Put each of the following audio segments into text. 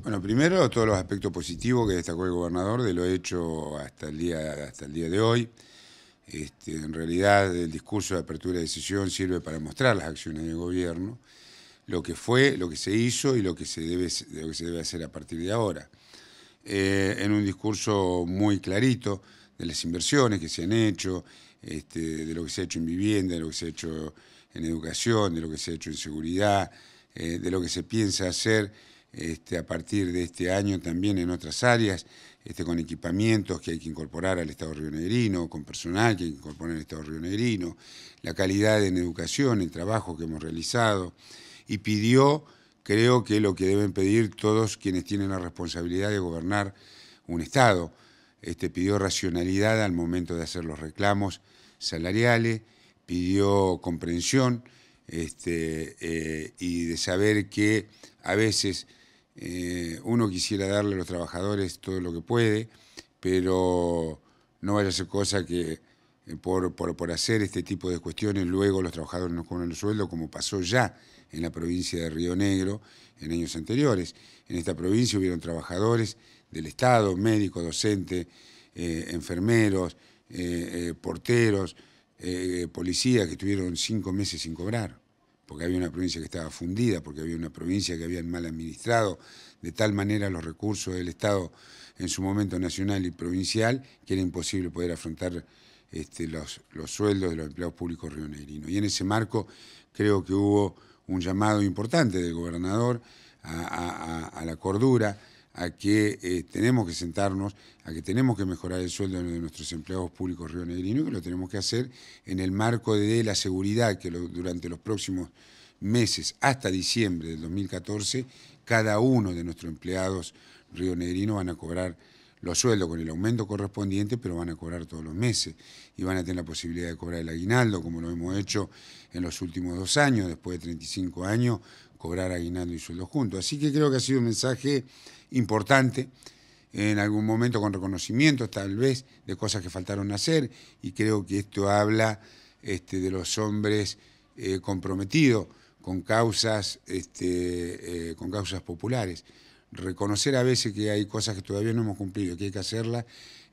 Bueno, primero todos los aspectos positivos que destacó el gobernador de lo hecho hasta el día, hasta el día de hoy. Este, en realidad el discurso de apertura de decisión sirve para mostrar las acciones del gobierno, lo que fue, lo que se hizo y lo que se debe, se debe hacer a partir de ahora. Eh, en un discurso muy clarito de las inversiones que se han hecho, este, de lo que se ha hecho en vivienda, de lo que se ha hecho en educación, de lo que se ha hecho en seguridad, eh, de lo que se piensa hacer este, a partir de este año también en otras áreas, este, con equipamientos que hay que incorporar al Estado Negrino, con personal que hay que incorporar al Estado Negrino, la calidad en educación, el trabajo que hemos realizado, y pidió, creo que lo que deben pedir todos quienes tienen la responsabilidad de gobernar un Estado, este, pidió racionalidad al momento de hacer los reclamos salariales, pidió comprensión, este, eh, y de saber que a veces eh, uno quisiera darle a los trabajadores todo lo que puede, pero no vaya a ser cosa que eh, por, por, hacer este tipo de cuestiones luego los trabajadores no cobran el sueldo, como pasó ya en la provincia de Río Negro en años anteriores. En esta provincia hubieron trabajadores del Estado, médicos, docentes, enfermeros, porteros, eh, policías que estuvieron cinco meses sin cobrar, porque había una provincia que estaba fundida, porque había una provincia que habían mal administrado, de tal manera los recursos del Estado en su momento nacional y provincial, que era imposible poder afrontar este, los, sueldos de los empleados públicos rionegrinos. Y en ese marco creo que hubo un llamado importante del gobernador a la cordura a que eh, tenemos que sentarnos, a que tenemos que mejorar el sueldo de nuestros empleados públicos rionegrinos, que lo tenemos que hacer en el marco de la seguridad que durante los próximos meses, hasta diciembre del 2014, cada uno de nuestros empleados rionegrinos van a cobrar los sueldos con el aumento correspondiente, pero van a cobrar todos los meses y van a tener la posibilidad de cobrar el aguinaldo, como lo hemos hecho en los últimos dos años, después de 35 años, cobrar aguinaldo y sueldo juntos. Así que creo que ha sido un mensaje importante en algún momento con reconocimientos tal vez de cosas que faltaron hacer y creo que esto habla este, de los hombres eh, comprometidos con causas, este, eh, con causas populares reconocer a veces que hay cosas que todavía no hemos cumplido, que hay que hacerlas,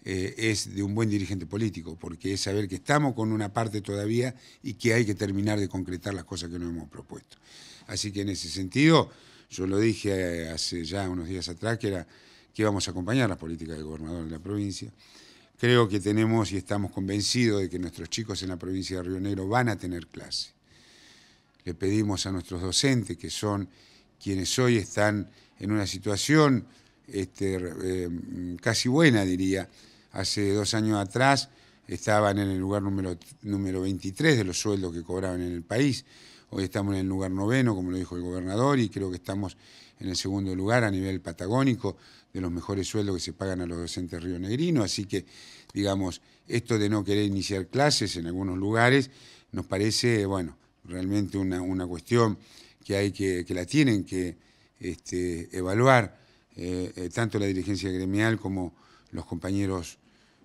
eh, es de un buen dirigente político, porque es saber que estamos con una parte todavía y que hay que terminar de concretar las cosas que nos hemos propuesto. Así que en ese sentido, yo lo dije eh, hace ya unos días atrás, que era que íbamos a acompañar la política del gobernador de la provincia. Creo que tenemos y estamos convencidos de que nuestros chicos en la provincia de Río Negro van a tener clase. Le pedimos a nuestros docentes, que son quienes hoy están en una situación este, eh, casi buena, diría. Hace dos años atrás estaban en el lugar número, número 23 de los sueldos que cobraban en el país. Hoy estamos en el lugar noveno, como lo dijo el gobernador, y creo que estamos en el segundo lugar a nivel patagónico de los mejores sueldos que se pagan a los docentes rionegrinos. Así que, digamos, esto de no querer iniciar clases en algunos lugares nos parece, bueno, realmente una, una cuestión que hay que, que la tienen que este, evaluar eh, eh, tanto la dirigencia gremial como los compañeros,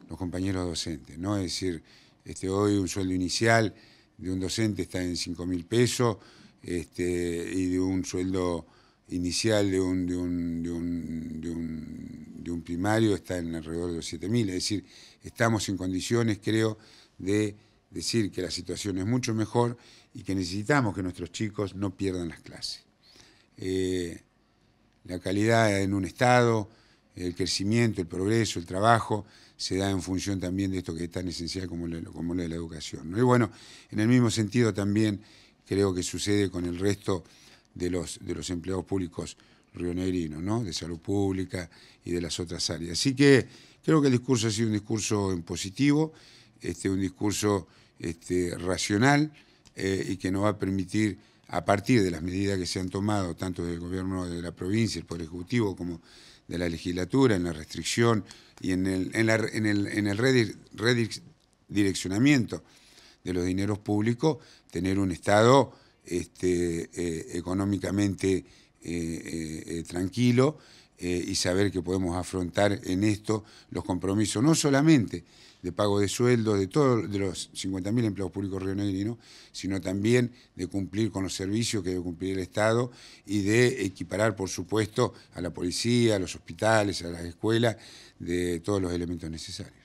los compañeros docentes. ¿no? Es decir, este, hoy un sueldo inicial de un docente está en 5 mil pesos este, y de un sueldo inicial de un, de un, primario está en alrededor de los 7 mil. Es decir, estamos en condiciones, creo, de decir que la situación es mucho mejor y que necesitamos que nuestros chicos no pierdan las clases. Eh, la calidad en un Estado, el crecimiento, el progreso, el trabajo, se da en función también de esto que es tan esencial como lo, como de la educación. ¿no? Y bueno, en el mismo sentido también creo que sucede con el resto de los, de los empleados públicos rionegrinos, ¿no? de salud pública y de las otras áreas. Así que creo que el discurso ha sido un discurso en positivo, este, un discurso este, racional eh, y que nos va a permitir a partir de las medidas que se han tomado, tanto del gobierno de la provincia, el Poder Ejecutivo, como de la legislatura, en la restricción y en el, en, redireccionamiento de los dineros públicos, tener un Estado este, eh, económicamente eh, eh, tranquilo eh, y saber que podemos afrontar en esto los compromisos, no solamente de pago de sueldos de todos de los 50.000 empleados públicos rionegrinos, sino también de cumplir con los servicios que debe cumplir el Estado y de equiparar, por supuesto, a la policía, a los hospitales, a las escuelas, de todos los elementos necesarios.